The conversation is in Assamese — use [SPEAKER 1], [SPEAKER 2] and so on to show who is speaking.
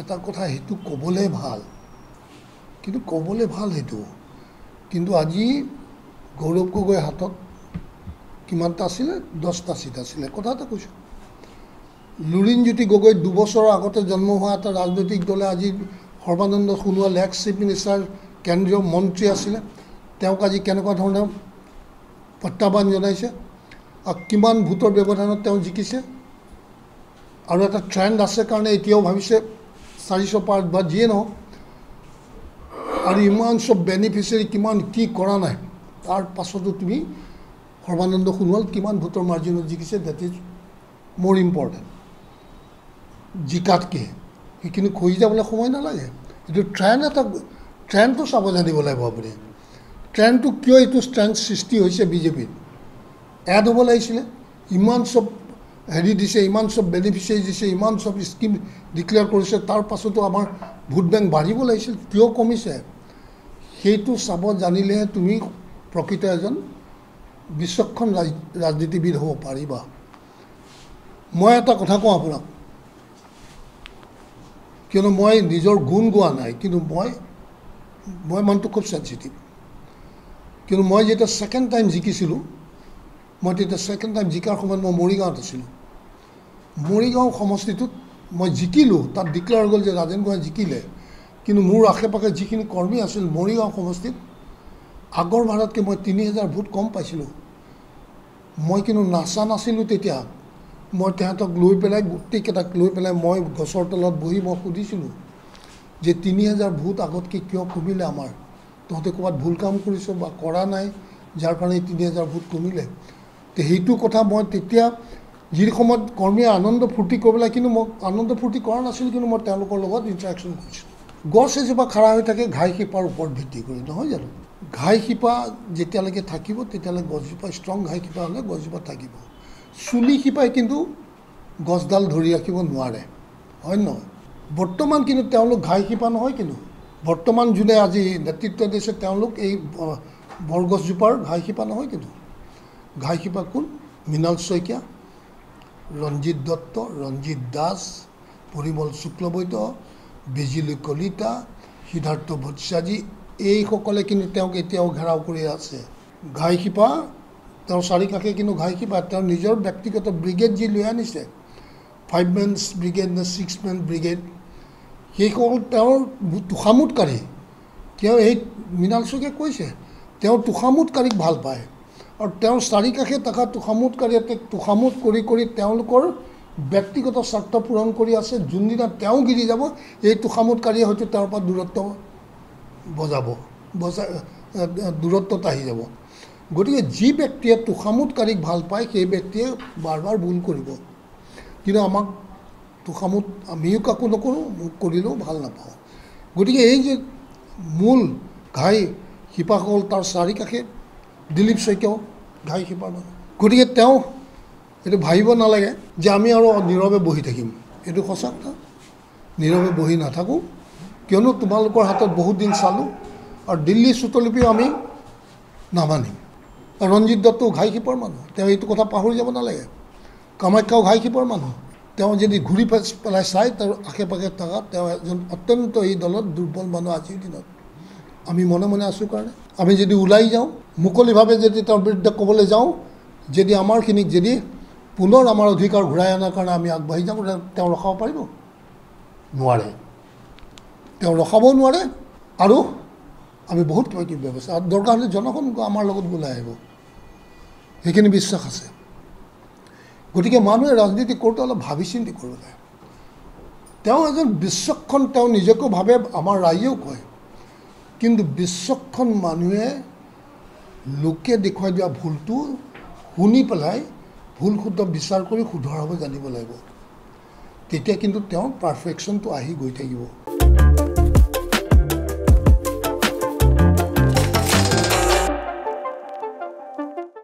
[SPEAKER 1] এটা কথা সেইটো ক'বলৈ ভাল কিন্তু ক'বলৈ ভাল সেইটো কিন্তু আজি গৌৰৱ গগৈ হাতত কিমানটা আছিলে দহটা চিট আছিলে কথা এটা কৈছোঁ লুৰিণজ্যোতি গগৈ দুবছৰৰ আগতে জন্ম হোৱা এটা ৰাজনৈতিক দলে আজি Sarbananda Sonowal ex chief minister কেন্দ্ৰীয় মন্ত্ৰী আছিলে তেওঁক আজি কেনেকুৱা ধৰণে প্ৰত্যাহ্বান জনাইছে আৰু কিমান ভোটৰ ব্যৱধানত তেওঁ জিকিছে আৰু এটা ট্ৰেণ্ড আছে কাৰণে এতিয়াও ভাবিছে চাৰিশ পাৰ্ট বা যিয়ে নহওক আৰু ইমান চব বেনিফিচিয়াৰী কিমান কি কৰা নাই তাৰ পাছতো তুমি সৰ্বানন্দ সোণোৱাল কিমান ভোটৰ মাৰ্জিনত জিকিছে ডেট ইজ মোৰ ইম্পৰ্টেণ্ট জিকাতকৈ সেইখিনি খুজি যাবলৈ সময় নালাগে এইটো ট্ৰেণ্ড এটা ট্ৰেণ্ডটো চাব জানিব লাগিব আপুনি ট্ৰেণ্ডটো কিয় এইটো ষ্ট্ৰেণ্ড সৃষ্টি হৈছে বিজেপিত এড হ'ব লাগিছিলে ইমান চব হেৰি দিছে ইমান চব বেনিফিচিয়াৰী দিছে ইমান চব স্কিম ডিক্লেয়াৰ কৰিছে তাৰ পাছতো আমাৰ ভোট বেংক বাঢ়িব লাগিছিল কিয় কমিছে সেইটো চাব জানিলেহে তুমি প্ৰকৃত এজন বিচক্ষণ ৰাজনীতিবিদ হ'ব পাৰিবা মই এটা কথা কওঁ আপোনাক কিয়নো মই নিজৰ গুণ গোৱা নাই কিন্তু মই মই মানুহটো খুব চেঞ্চিটিভ কিন্তু মই যেতিয়া ছেকেণ্ড টাইম জিকিছিলোঁ মই তেতিয়া ছেকেণ্ড টাইম জিকাৰ সময়ত মই মৰিগাঁৱত আছিলোঁ মৰিগাঁও সমষ্টিটোত মই জিকিলোঁ তাত ডিক্লেয়াৰ হৈ গ'ল যে ৰাজেন গোহাঁই জিকিলে কিন্তু মোৰ আশে পাশে যিখিনি কৰ্মী আছিল মৰিগাঁও সমষ্টিত আগৰ ভাৰতকৈ মই তিনি হেজাৰ ভোট কম পাইছিলোঁ মই কিন্তু নাচা নাছিলোঁ তেতিয়া মই তেহেঁতক লৈ পেলাই গোটেইকেইটাক লৈ পেলাই মই গছৰ তলত বহি মই সুধিছিলোঁ যে তিনি হেজাৰ ভোট আগতকৈ কিয় কমিলে আমাৰ তহঁতে ক'ৰবাত ভুল কাম কৰিছ বা কৰা নাই যাৰ কাৰণে তিনি হেজাৰ ভোট কমিলে সেইটো কথা মই তেতিয়া যি সময়ত কৰ্মীয়ে আনন্দ ফূৰ্তি কৰিবলৈ কিন্তু মই আনন্দ ফূৰ্তি কৰা নাছিলোঁ কিন্তু মই তেওঁলোকৰ লগত ইণ্টাৰেকশ্যন কৰিছিলোঁ গছ এজোপা খাৰা হৈ থাকে ঘাই শিপাৰ ওপৰত ভিত্তি কৰি নহয় জানো ঘাই শিপা যেতিয়ালৈকে থাকিব তেতিয়ালৈকে গছজোপা ষ্ট্ৰং ঘাই শিপা হ'লে গছজোপা থাকিব চুলি শিপাই কিন্তু গছডাল ধৰি ৰাখিব নোৱাৰে হয় নহয় বৰ্তমান কিন্তু তেওঁলোক ঘাই শিপা নহয় কিন্তু বৰ্তমান যোনে আজি নেতৃত্ব দিছে তেওঁলোক এই বৰগছজোপাৰ ঘাই শিপা নহয় কিন্তু গায়কীপা কোন মৃণাল শইকীয়া ৰঞ্জিত দত্ত ৰঞ্জিত দাস পৰিমল শুক্লবৈদ্য বিজুলী কলিতা সিদ্ধাৰ্থ ভট্টাজী এইসকলে কিন্তু তেওঁক এতিয়াও ঘেৰাও কৰি আছে ঘাইশিপা তেওঁ চাৰিকাষে কিন্তু ঘাইশিপা তেওঁৰ নিজৰ ব্যক্তিগত ব্ৰিগেড যি লৈ আনিছে ফাইভ মেনছ ব্ৰিগেড নে ছিক্স মেন ব্ৰিগেড সেইসকল তেওঁৰ তোষামোদকাৰী তেওঁ এই মৃণাল শইকীয়াই কৈছে তেওঁ তোষামোদকাৰীক ভাল পায় আৰু তেওঁৰ চাৰিকাষে থকা তোষামোদকাৰীয়ে তোষামোদ কৰি কৰি তেওঁলোকৰ ব্যক্তিগত স্বাৰ্থ পূৰণ কৰি আছে যোনদিনা তেওঁ গিৰি যাব এই তোষামোদকাৰীয়ে হয়তো তেওঁৰ পৰা দূৰত্ব বজাব বজা দূৰত্বত আহি যাব গতিকে যি ব্যক্তিয়ে তোষামোদকাৰীক ভাল পায় সেই ব্যক্তিয়ে বাৰ বাৰ ভুল কৰিব কিন্তু আমাক তোষামোদ আমিও কাকো নকৰোঁ মোক কৰিলেও ভাল নাপাওঁ গতিকে এই যে মূল ঘাই শিপাসকল তাৰ চাৰিকাষে দিলীপ শইকীয়াও ঘাই শিপাৰ মানুহ গতিকে তেওঁ এইটো ভাবিব নালাগে যে আমি আৰু নীৰৱে বহি থাকিম এইটো সঁচা কথা নীৰৱে বহি নাথাকোঁ কিয়নো তোমালোকৰ হাতত বহুত দিন চালোঁ আৰু দিল্লী চুতলিপিও আমি নামানিম ৰঞ্জিত দত্তও ঘাই শিপাৰ মানুহ তেওঁ এইটো কথা পাহৰি যাব নালাগে কামাখ্যাও ঘাই শিপাৰ মানুহ তেওঁ যদি ঘূৰি পেলাই চাই তেওঁৰ আশে পাশে থকা তেওঁ এজন অত্যন্ত এই দলত দুৰ্বল মানুহ আজিৰ দিনত আমি মনে মনে আছোঁ কাৰণে আমি যদি ওলাই যাওঁ মুকলিভাৱে যদি তেওঁৰ বিৰুদ্ধে ক'বলৈ যাওঁ যদি আমাৰখিনিক যদি পুনৰ আমাৰ অধিকাৰ ঘূৰাই অনাৰ কাৰণে আমি আগবাঢ়ি যাওঁ তেওঁ ৰখাব পাৰিব নোৱাৰে তেওঁ ৰখাবও নোৱাৰে আৰু আমি বহুত কিবা কিবি ব্যৱস্থা আৰু দৰকাৰ হ'লে জনসংখ্যক আমাৰ লগত ওলাই আহিব সেইখিনি বিশ্বাস আছে গতিকে মানুহে ৰাজনীতি কৰোঁতে অলপ ভাবি চিন্তি কৰিব লাগে তেওঁ এজন বিশ্বক্ষণ তেওঁ নিজকো ভাবে আমাৰ ৰাইজেও কয় কিন্তু বিশ্বক্ষণ মানুহে লোকে দেখুৱাই দিয়া ভুলটো শুনি পেলাই ভুল শুদ্ধ বিচাৰ কৰি শুধৰ হ'ব জানিব লাগিব তেতিয়া কিন্তু তেওঁৰ পাৰফেকশ্যনটো আহি গৈ থাকিব